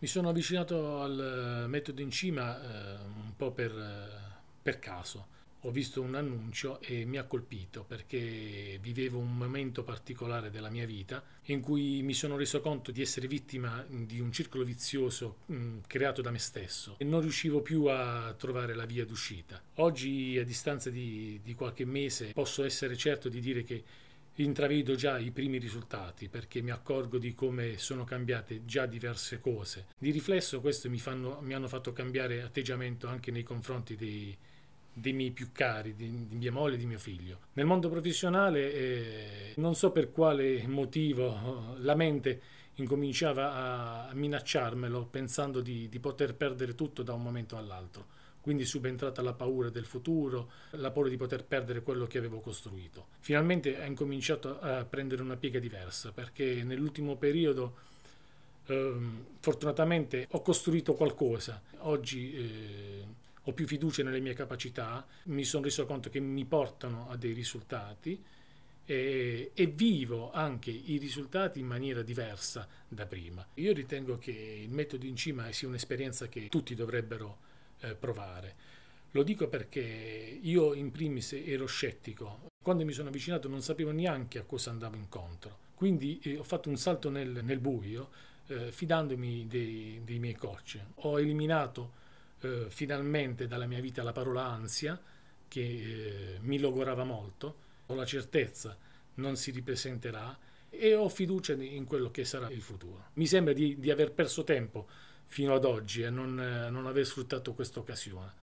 Mi sono avvicinato al eh, metodo in cima eh, un po' per, eh, per, caso. Ho visto un annuncio e mi ha colpito perché vivevo un momento particolare della mia vita in cui mi sono reso conto di essere vittima di un circolo vizioso mm, creato da me stesso e non riuscivo più a trovare la via d'uscita. Oggi, a distanza di, di qualche mese, posso essere certo di dire che intravedo già i primi risultati perché mi accorgo di come sono cambiate già diverse cose. Di riflesso questo mi, fanno, mi hanno fatto cambiare atteggiamento anche nei confronti dei, dei miei più cari, di, di, mia moglie e di mio figlio. Nel mondo professionale eh, non so per quale motivo eh, la mente incominciava a minacciarmelo pensando di, di poter perdere tutto da un momento all'altro quindi subentrata la paura del futuro, la paura di poter perdere quello che avevo costruito. Finalmente ha incominciato a prendere una piega diversa perché nell'ultimo periodo eh, fortunatamente ho costruito qualcosa. Oggi eh, ho più fiducia nelle mie capacità, mi sono reso conto che mi portano a dei risultati e, e, vivo anche i risultati in maniera diversa da prima. Io ritengo che il metodo in cima sia un'esperienza che tutti dovrebbero eh, provare. Lo dico perché io in primis ero scettico, quando mi sono avvicinato non sapevo neanche a cosa andavo incontro, quindi eh, ho fatto un salto nel, nel buio eh, fidandomi dei, dei, miei coach. Ho eliminato eh, finalmente dalla mia vita la parola ansia che eh, mi logorava molto, ho la certezza non si ripresenterà e ho fiducia in quello che sarà il futuro. Mi sembra di, di aver perso tempo fino ad oggi e non, eh, non aver sfruttato questa occasione.